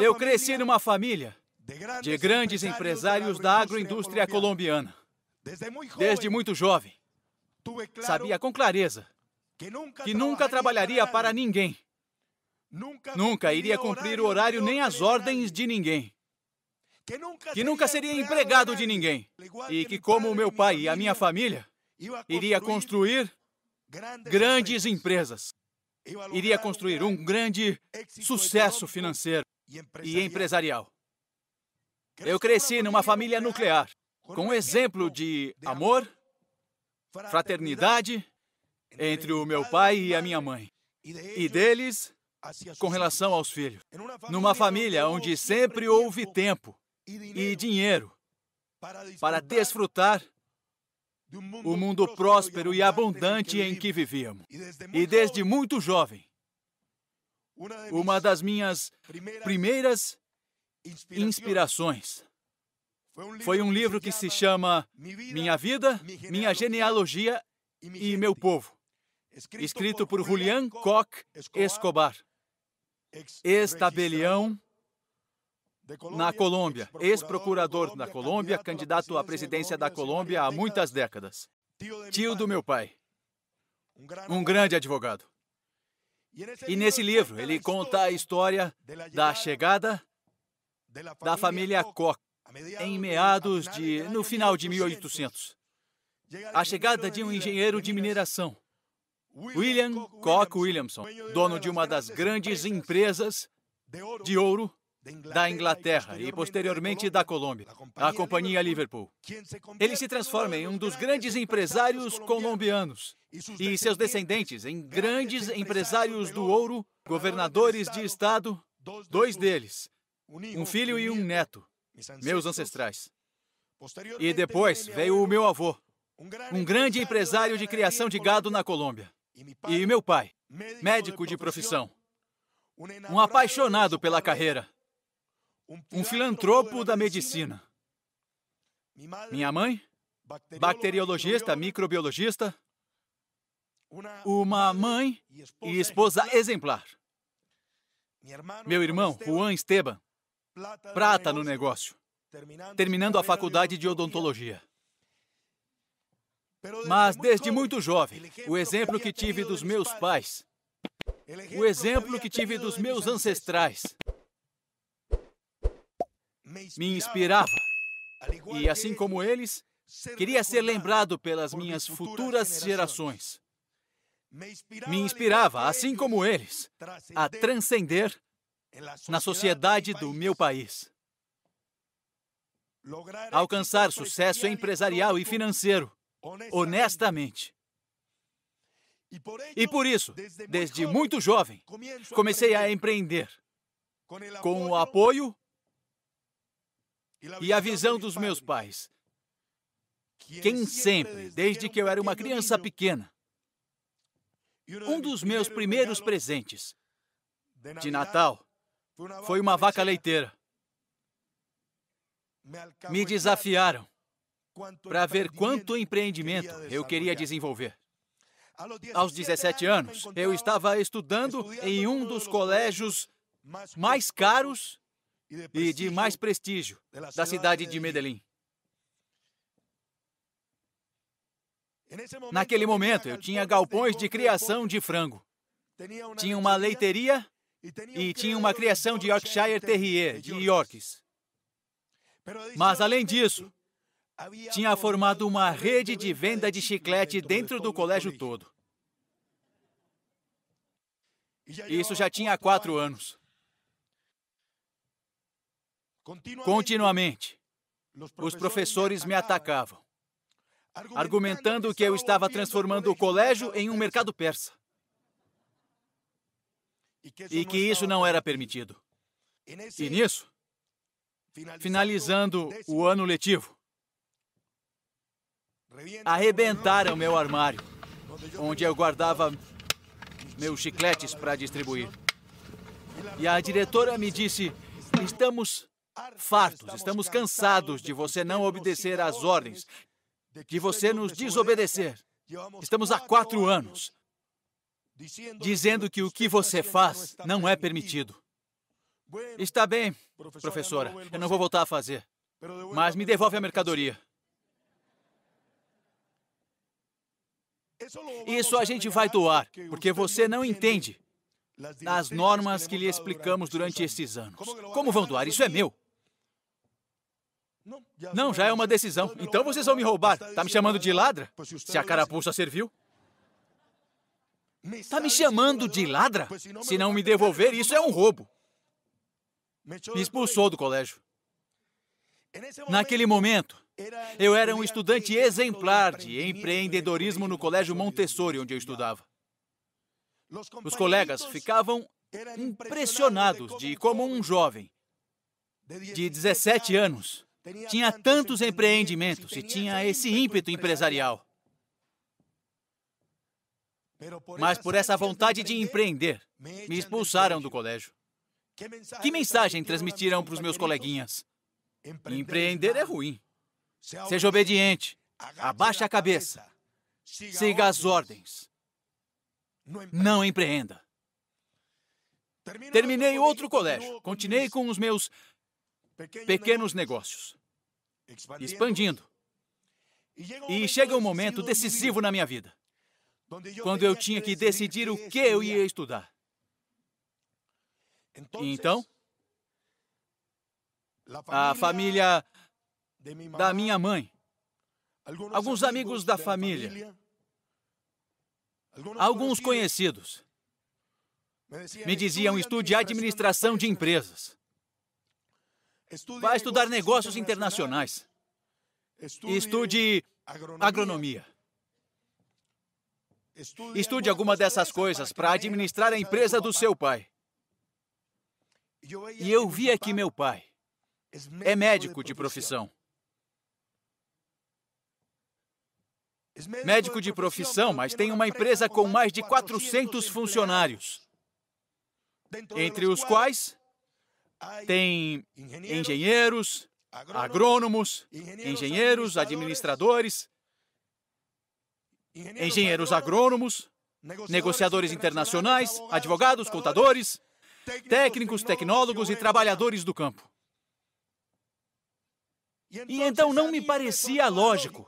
Eu cresci numa família de grandes empresários da agroindústria colombiana. Desde muito jovem, sabia com clareza que nunca trabalharia para ninguém. Nunca iria cumprir o horário nem as ordens de ninguém. Que nunca seria empregado de ninguém. E que, como meu pai e a minha família, iria construir grandes empresas. Iria construir um grande sucesso financeiro e empresarial. E empresarial. Eu cresci numa família nuclear, com um exemplo de amor, fraternidade entre o meu pai e a minha mãe, e deles com relação aos filhos. Numa família onde sempre houve tempo e dinheiro para desfrutar o mundo próspero e abundante em que vivíamos. E desde muito jovem, uma das minhas primeiras inspirações. Foi um livro que se chama Minha Vida, Minha Genealogia e Meu Povo, escrito por Julian Koch Escobar, ex-tabelião na Colômbia, ex-procurador da Colômbia, candidato à presidência da Colômbia há muitas décadas, tio do meu pai, um grande advogado. E nesse livro ele conta a história da chegada da família Koch em meados de. no final de 1800. A chegada de um engenheiro de mineração, William Koch Williamson, dono de uma das grandes empresas de ouro da Inglaterra e posteriormente da Colômbia, a Companhia Liverpool. Ele se transforma em um dos grandes empresários colombianos e seus descendentes em grandes empresários do ouro, governadores de estado, dois deles, um filho e um neto, meus ancestrais. E depois veio o meu avô, um grande empresário de criação de gado na Colômbia, e meu pai, médico de profissão, um apaixonado pela carreira um filantropo da medicina. Minha mãe, bacteriologista, microbiologista, uma mãe e esposa exemplar. Meu irmão, Juan Esteban, prata no negócio, terminando a faculdade de odontologia. Mas desde muito jovem, o exemplo que tive dos meus pais, o exemplo que tive dos meus ancestrais, me inspirava. E assim como eles, queria ser lembrado pelas minhas futuras gerações. Me inspirava, assim como eles, a transcender na sociedade do meu país. Alcançar sucesso empresarial e financeiro, honestamente. E por isso, desde muito jovem, comecei a empreender. Com o apoio e a visão dos meus pais, quem sempre, desde que eu era uma criança pequena, um dos meus primeiros é presentes de Natal foi uma vaca leiteira. Me desafiaram para ver quanto empreendimento eu queria desenvolver. Aos 17 anos, eu estava estudando em um dos colégios mais caros e de mais prestígio da cidade de Medellín. Naquele momento, eu tinha galpões de criação de frango. Tinha uma leiteria e tinha uma criação de Yorkshire Terrier, de Yorks. Mas, além disso, tinha formado uma rede de venda de chiclete dentro do colégio todo. Isso já tinha quatro anos. Continuamente, os professores me atacavam, argumentando que eu estava transformando o colégio em um mercado persa e que isso não era permitido. E nisso, finalizando o ano letivo, arrebentaram meu armário, onde eu guardava meus chicletes para distribuir. E a diretora me disse: estamos fartos, estamos cansados de você não obedecer às ordens, de você nos desobedecer. Estamos há quatro anos dizendo que o que você faz não é permitido. Está bem, professora, eu não vou voltar a fazer, mas me devolve a mercadoria. Isso a gente vai doar, porque você não entende as normas que lhe explicamos durante estes anos. Como vão doar? Isso é meu. Não, já é uma decisão. Então vocês vão me roubar. Tá me chamando de ladra? Se a carapuça serviu? Tá me chamando de ladra? Se não me devolver, isso é um roubo. Me expulsou do colégio. Naquele momento, eu era um estudante exemplar de empreendedorismo no colégio Montessori, onde eu estudava. Os colegas ficavam impressionados de como um jovem de 17 anos tinha tantos empreendimentos e tinha esse ímpeto empresarial. Mas por essa vontade de empreender, me expulsaram do colégio. Que mensagem transmitiram para os meus coleguinhas? Empreender é ruim. Seja obediente, abaixe a cabeça, siga as ordens. Não empreenda. Terminei outro colégio, continuei com os meus pequenos negócios, expandindo. E chega um momento decisivo na minha vida, quando eu tinha que decidir o que eu ia estudar. Então, a família da minha mãe, alguns amigos da família, alguns conhecidos, me diziam: estude administração de empresas. Vai estudar negócios internacionais. Estude agronomia. Estude alguma dessas coisas para administrar a empresa do seu pai. E eu é vi é que meu pai é, é médico de profissão. Médico de profissão, mas tem uma empresa com mais de 400 funcionários, entre os quais tem engenheiros, agrônomos, engenheiros, administradores, engenheiros agrônomos, negociadores internacionais, advogados, contadores, técnicos, tecnólogos e trabalhadores do campo. E então, então não me parecia lógico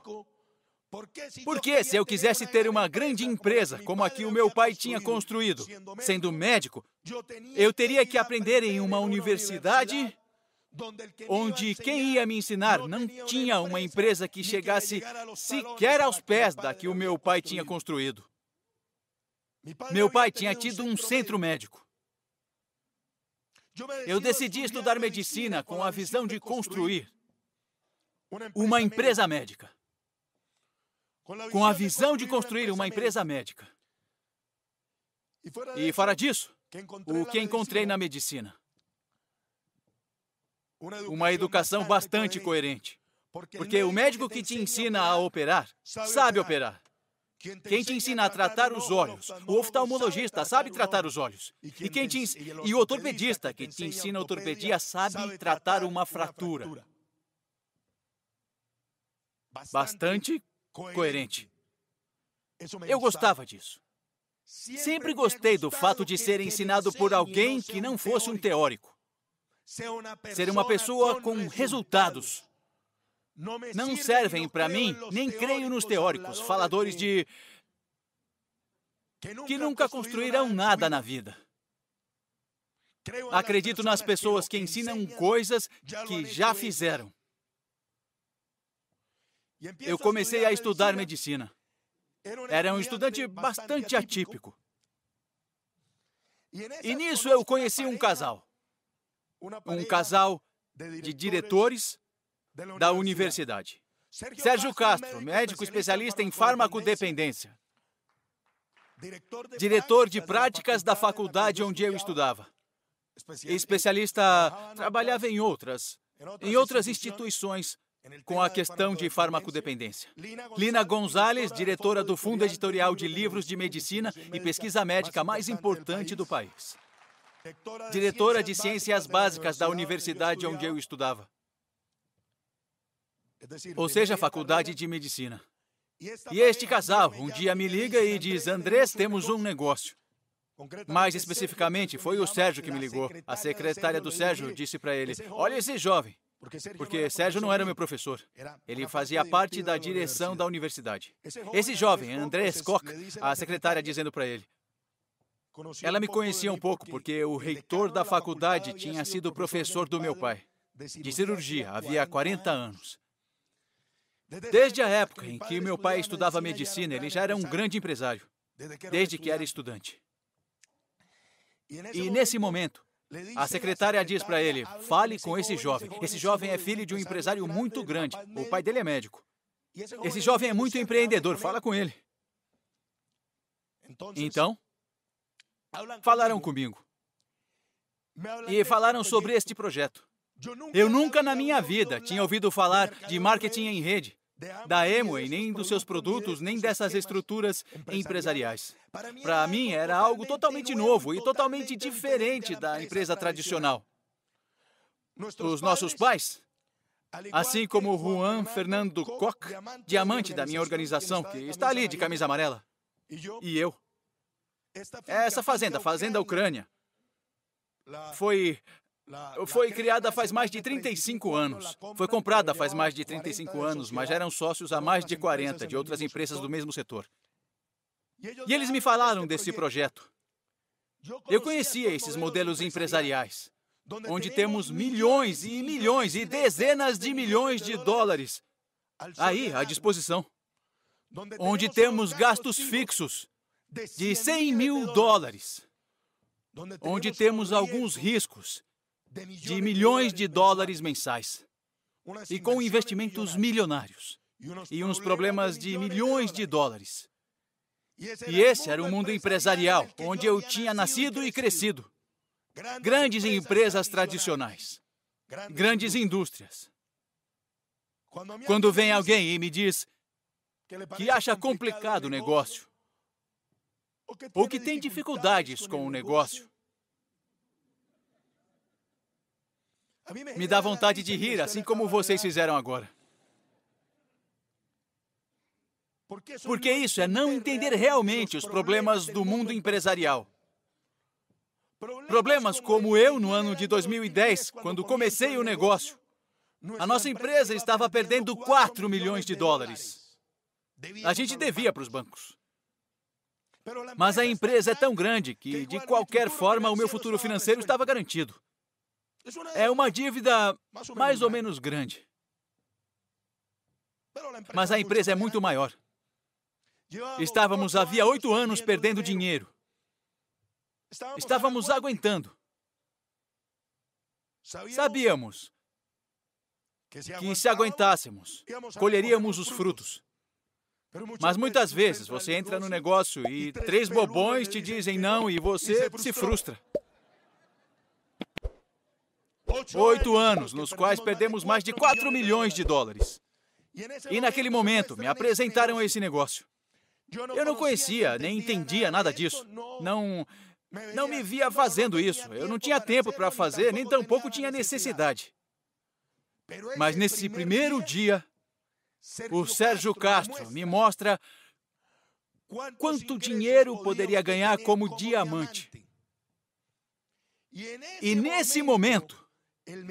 porque se eu quisesse ter uma grande empresa, como a que o meu pai tinha construído, sendo médico, eu teria que aprender em uma universidade onde quem ia me ensinar não tinha uma empresa que chegasse sequer aos pés da que o meu pai tinha construído. Meu pai tinha tido um centro médico. Eu decidi estudar medicina com a visão de construir uma empresa médica com a visão de construir uma empresa médica. E fora disso, o que encontrei na medicina? Uma educação bastante coerente. Porque o médico que te ensina a operar, sabe operar. Quem te ensina a tratar os olhos, o oftalmologista sabe tratar os olhos. E, quem te ens... e o ortopedista que te ensina ortopedia sabe tratar uma fratura. Bastante coerente. É eu gostava disso. Sempre gostei do fato de ser ensinado por alguém que não fosse um teórico. Ser uma pessoa com resultados. Não servem para mim, nem creio nos teóricos, faladores de. que nunca construirão nada na vida. Acredito nas pessoas que ensinam coisas que já fizeram. Eu comecei a estudar medicina. Era um estudante bastante atípico. E nisso eu conheci um casal. Um casal de diretores da universidade. Sérgio Castro, médico especialista em farmacodependência. Diretor de práticas da faculdade onde eu estudava. Especialista, trabalhava em outras, em outras instituições com a questão de farmacodependência. Lina Gonzalez, diretora do Fundo Editorial de Livros de Medicina e pesquisa médica mais importante do país. Diretora de Ciências Básicas da universidade onde eu estudava. Ou seja, Faculdade de Medicina. E este casal um dia me liga e diz: Andrés, temos um negócio. Mais especificamente, foi o Sérgio que me ligou. A secretária do Sérgio disse para ele: Olha esse jovem. Porque Sérgio, Porque Sérgio não era meu professor. Ele fazia parte da direção da universidade. Esse jovem, Andrés Koch, a secretária dizendo para ele. Ela me conhecia um pouco porque o reitor da faculdade tinha assim, sido professor do meu pai, de cirurgia, havia 40 anos. Desde a época em que meu pai estudava medicina, ele já era um grande empresário, desde que era estudante. E nesse momento, a secretária diz para ele: fale com esse jovem. Esse jovem é filho de um empresário muito grande. O pai dele é médico. Esse jovem é muito empreendedor. Fala com ele. Então, então falaram comigo e falaram sobre este projeto. Eu nunca na minha vida tinha ouvido falar de marketing em rede da Emway, nem dos seus produtos, nem dessas estruturas empresariais. Para mim, era algo totalmente novo e totalmente diferente da empresa tradicional. Os nossos pais, assim como Juan Fernando Koch, diamante da minha organização, que está ali de camisa amarela, e eu. Essa fazenda, Fazenda Ucrânia, foi foi criada faz mais de 35 anos. Foi comprada faz mais de 35 anos, mas já eram sócios há mais de 40 de outras empresas do mesmo setor. E eles me falaram desse projeto. Eu conhecia esses modelos empresariais, onde temos milhões e milhões e dezenas de milhões de dólares aí à disposição, onde temos gastos fixos de 100 mil dólares, onde temos alguns riscos de milhões de dólares mensais e com investimentos milionários e uns problemas de milhões de dólares. E esse era o mundo empresarial onde eu tinha nascido e crescido. Grandes empresas tradicionais, grandes indústrias. Quando vem alguém e me diz que acha complicado o negócio, ou que tem dificuldades com o negócio, Me dá vontade de rir, assim como vocês fizeram agora. Porque isso é não entender realmente os problemas do mundo empresarial. Problemas como eu no ano de 2010, quando comecei o negócio. A nossa empresa estava perdendo 4 milhões de dólares. A gente devia para os bancos. Mas a empresa é tão grande que, de qualquer forma, o meu futuro financeiro estava garantido. É uma dívida mais ou menos grande. Mas a empresa é muito maior. Estávamos havia oito anos perdendo dinheiro. Estávamos aguentando. Sabíamos que, se aguentássemos, colheríamos os frutos. Mas muitas vezes você entra no negócio e três bobões te dizem não e você se frustra. Oito anos, nos quais perdemos mais de 4 milhões de dólares. E naquele momento me apresentaram esse negócio. Eu não conhecia, nem entendia nada disso. Não. Não me via fazendo isso. Eu não tinha tempo para fazer, nem tampouco tinha necessidade. Mas nesse primeiro dia, o Sérgio Castro me mostra quanto dinheiro poderia ganhar como diamante. E nesse momento,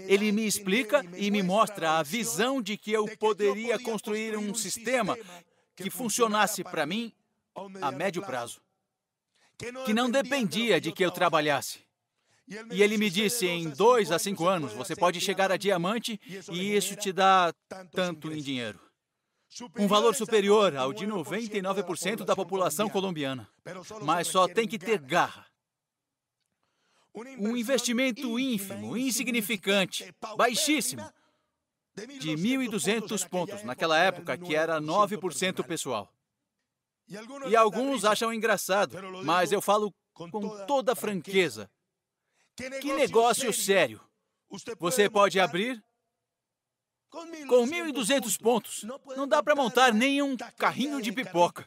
ele me explica e me mostra a visão de que eu poderia construir um sistema que funcionasse para mim a médio prazo, que não dependia de que eu trabalhasse. E ele me disse: em dois a cinco anos você pode chegar a diamante e isso te dá tanto em dinheiro. Um valor superior ao de 99% da população colombiana. Mas só tem que ter garra um investimento ínfimo, insignificante, baixíssimo, de 1.200 pontos, naquela época que era 9% pessoal. E alguns acham engraçado, mas eu falo com toda franqueza: que negócio sério você pode abrir com 1.200 pontos? Não dá para montar nem um carrinho de pipoca.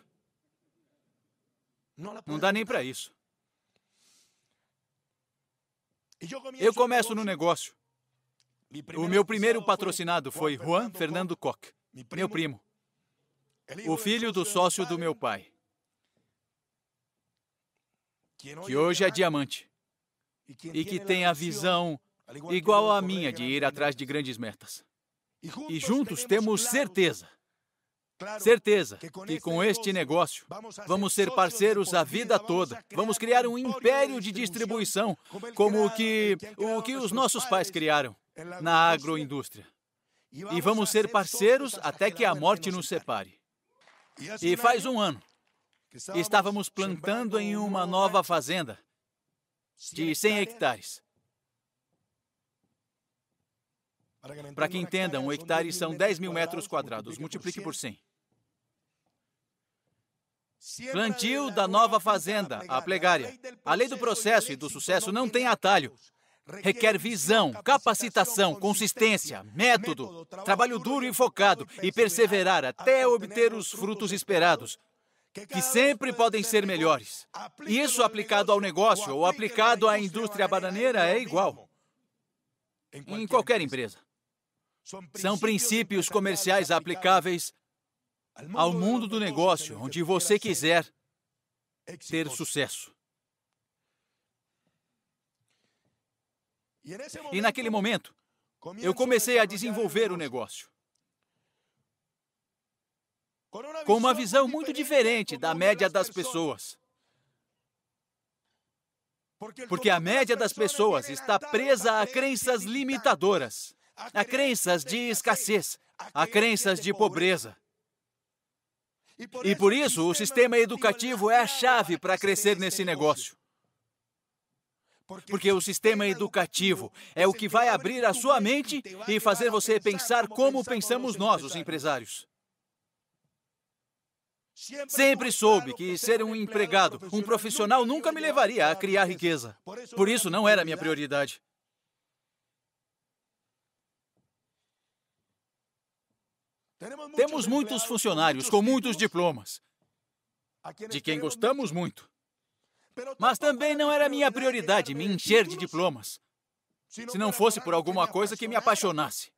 Não dá nem para isso. Eu começo no negócio. O meu primeiro patrocinado foi Juan Fernando Koch, meu primo, o filho do sócio do meu pai, que hoje é diamante e que tem a visão igual à minha de ir atrás de grandes metas. E juntos temos certeza Certeza que com este negócio vamos ser parceiros a vida toda. Vamos criar um império de distribuição, como o que, o que os nossos pais criaram na agroindústria. E vamos ser parceiros até que a morte nos separe. E faz um ano, estávamos plantando em uma nova fazenda de 100 hectares. Para que entendam, um hectare são 10 mil metros quadrados. Multiplique por 100. Plantio da nova fazenda, a plegária. A lei do processo e do sucesso não tem atalho. Requer visão, capacitação, consistência, método, trabalho duro e focado e perseverar até obter os frutos esperados, que sempre podem ser melhores. E isso aplicado ao negócio ou aplicado à indústria bananeira é igual. Em qualquer empresa. São princípios comerciais aplicáveis ao mundo é do negócio, onde é você quiser ter sucesso. E é naquele momento, eu comecei a desenvolver o negócio. Com uma visão muito diferente da média das pessoas. Porque a média das pessoas está presa a crenças limitadoras, a crenças de escassez, a crenças de pobreza. E por isso, o sistema educativo é a chave para crescer nesse negócio. Porque o sistema educativo é, é o que vai abrir a sua mente e fazer você pensar como pensamos nós, os empresários. Sempre soube que ser um empregado, um profissional, nunca me levaria a criar riqueza. Por isso, não era minha prioridade. Temos muitos funcionários com muitos diplomas, de quem gostamos muito. Mas também não era minha prioridade me encher de diplomas, se não fosse por alguma coisa que me apaixonasse.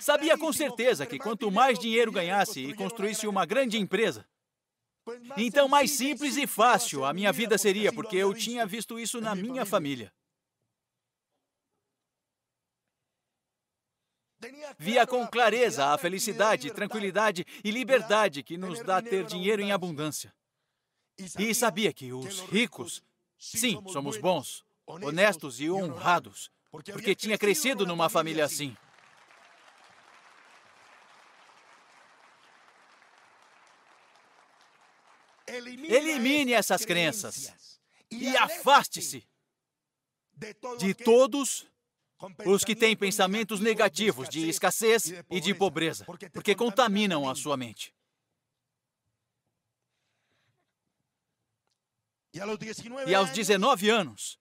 Sabia com certeza que quanto mais dinheiro ganhasse e construísse uma grande empresa, então mais simples e fácil a minha vida seria, porque eu tinha visto isso na minha família. Via com clareza a felicidade, tranquilidade e liberdade que nos dá ter dinheiro em abundância. E sabia que os ricos, sim, somos bons, honestos e honrados, porque tinha crescido numa família assim. Elimine essas crenças e afaste-se de todos os que têm pensamentos negativos de escassez e de pobreza, porque contaminam a sua mente. E aos 19 anos,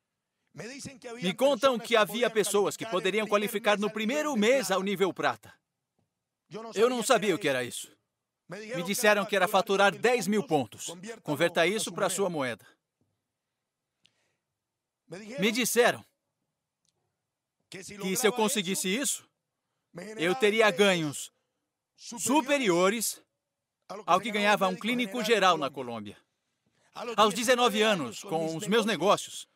me contam que havia pessoas que poderiam qualificar no primeiro mês ao nível prata. Eu não sabia o que era isso. Me disseram que era faturar 10 mil pontos. Converta isso para a sua moeda. Me disseram que se eu conseguisse isso, eu teria ganhos superiores ao que ganhava um clínico geral na Colômbia. Aos 19 anos, com os meus negócios,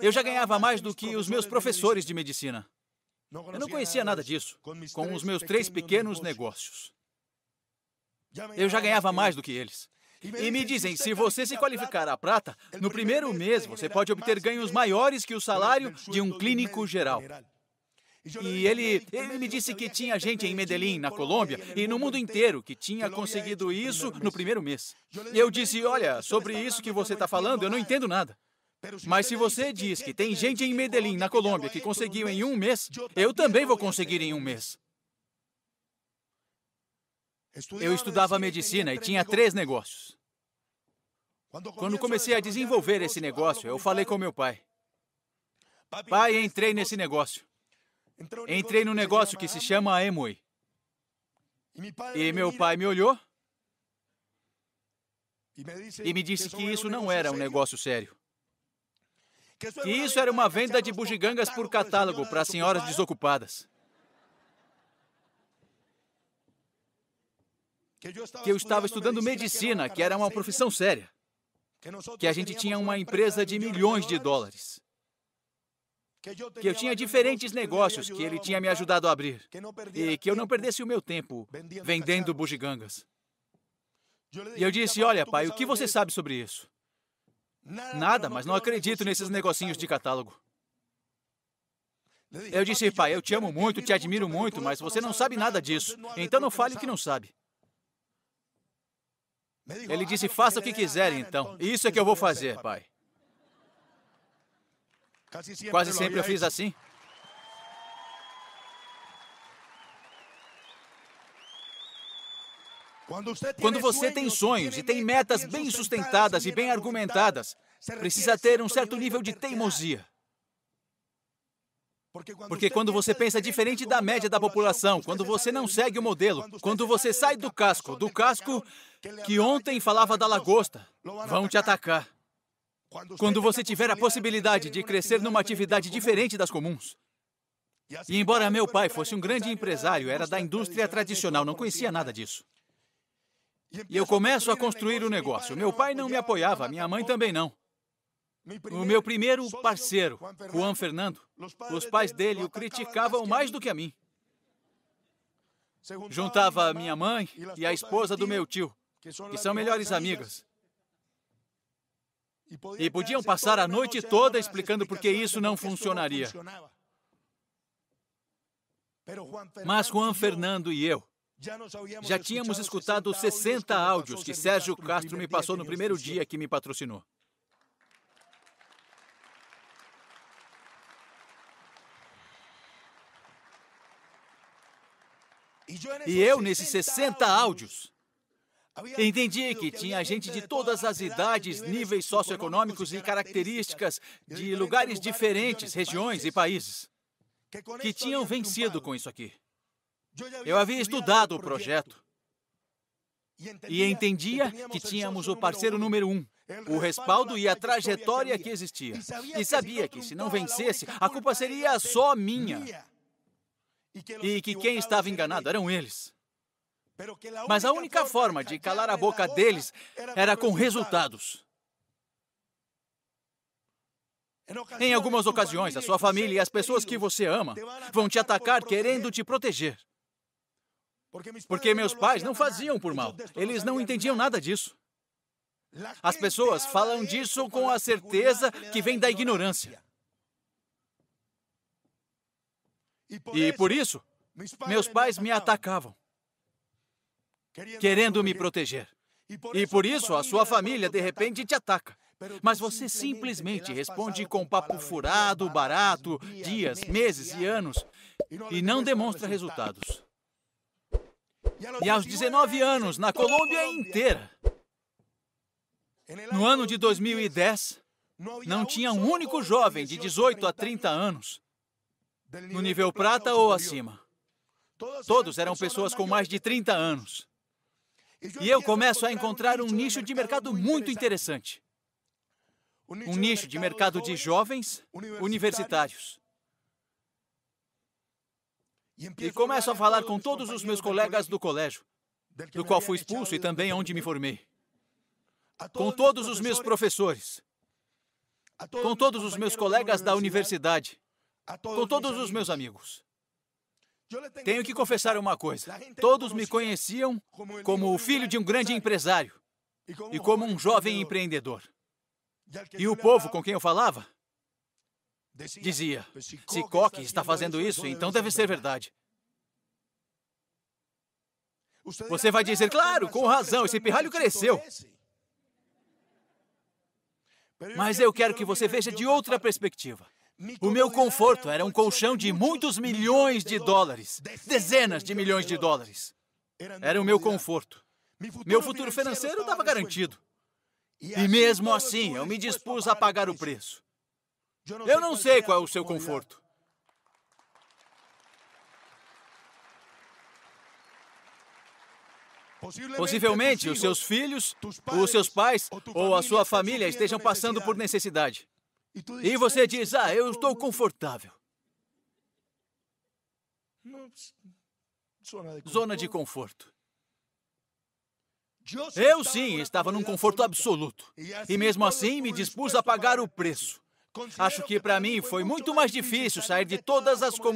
eu já ganhava mais do que os meus professores de medicina. Eu não conhecia nada disso com os meus três pequenos negócios. Eu já ganhava mais do que eles. E me dizem, se você se qualificar à prata, no primeiro mês você pode obter ganhos maiores que o salário de um clínico geral. E ele, é ele me disse que tinha gente em Medellín, na Colômbia, e no mundo inteiro que tinha conseguido isso no primeiro mês. Eu disse: Olha, sobre isso que você está é tá falando, eu não entendo nada. Mas se você diz que tem gente em Medellín, na Colômbia, que conseguiu em um mês, eu também vou conseguir em um mês. Eu estudava medicina e tinha três negócios. Quando comecei a desenvolver esse negócio, eu falei com meu pai: Pai, entrei nesse negócio. Entrei no negócio que se chama Emoi. E meu pai me olhou e me disse que isso não era um negócio sério. Que isso era uma venda de bugigangas por catálogo para senhoras desocupadas. Que eu estava estudando medicina, que era uma profissão séria. Que a gente tinha uma empresa de milhões de dólares que eu tinha diferentes negócios que ele tinha me ajudado a abrir e que eu não perdesse o meu tempo vendendo bugigangas. E eu disse: Olha, pai, o que você sabe sobre isso? Nada, mas não acredito nesses negocinhos de catálogo. Eu disse: Pai, eu te amo muito, te admiro muito, mas você não sabe nada disso, então não fale ah, o que não sabe. Ele disse: Faça o que quiser, então. Isso é que eu vou fazer, pai. Quase sempre eu fiz assim. Quando você tem sonhos e tem metas bem sustentadas e bem argumentadas, precisa ter um certo nível de teimosia. Porque quando você pensa diferente da média da população, quando você não segue o modelo, quando você sai do casco, do casco que ontem falava da lagosta, vão te atacar. Quando você tiver a possibilidade de crescer numa atividade diferente das comuns. E assim embora meu pai fosse um grande empresário, era da indústria tradicional, não conhecia nada disso. E eu começo a construir o um negócio. Meu pai não me apoiava, minha mãe também não. O meu primeiro parceiro, Juan Fernando, os pais dele o criticavam mais do que a mim. Juntava minha mãe e a esposa do meu tio, que são melhores amigas. E podiam passar a noite toda explicando por que isso não funcionaria. Mas Juan Fernando e eu já tínhamos escutado 60 áudios que Sérgio Castro me passou no primeiro dia que me patrocinou. E eu, nesses 60 áudios, Entendi que tinha gente de todas as idades, níveis socioeconômicos e características de lugares diferentes, regiões e países, que tinham vencido com isso aqui. Eu havia estudado o projeto e entendia que tínhamos o parceiro número um, o respaldo e a trajetória que existia. E sabia que se não vencesse, a culpa seria só minha. E que quem estava enganado eram eles. Mas a única forma de calar a boca deles era com resultados. Em algumas ocasiões, a sua família e as pessoas que você ama vão te atacar querendo te proteger. Porque meus pais não faziam por mal, eles não entendiam nada disso. As pessoas falam disso com a certeza que vem da ignorância. E por isso, meus pais me atacavam querendo me proteger. E por isso a sua família de repente te ataca. Mas você simplesmente responde com papo furado, barato, dias, meses e anos, e não demonstra resultados. E aos 19 anos, na Colômbia inteira, no ano de 2010, não tinha um único jovem de 18 a 30 anos no nível prata ou acima. Todos eram pessoas com mais de 30 anos. E eu começo a encontrar um nicho de mercado muito interessante. Um nicho de mercado de jovens universitários. E começo a falar com todos os meus colegas do colégio, do qual fui expulso e também onde me formei. Com todos os meus professores. Com todos os meus colegas da universidade. Com todos os meus amigos. Tenho que confessar uma coisa: todos me é, conheciam como o filho de um grande empresário e como um jovem empreendedor. E o povo com quem eu falava dizia: se Coque está fazendo isso, então deve ser verdade. Você vai dizer, claro, com razão, esse pirralho cresceu. Mas eu quero que você veja de outra perspectiva. O meu conforto era um colchão de muitos milhões de dólares, dezenas de milhões de dólares. Era o meu conforto. Meu futuro financeiro estava garantido. E mesmo assim, eu me dispus a pagar o preço. Eu não sei qual é o seu conforto. Possivelmente os seus filhos, os seus pais ou a sua família estejam passando por necessidade. E você diz: Ah, tá eu estou confortável. Zona de conforto. Eu sim estava num conforto absoluto. E assim mesmo assim me dispus a pagar o preço. Acho que para mim foi muito mais difícil sair de todas as comodidades.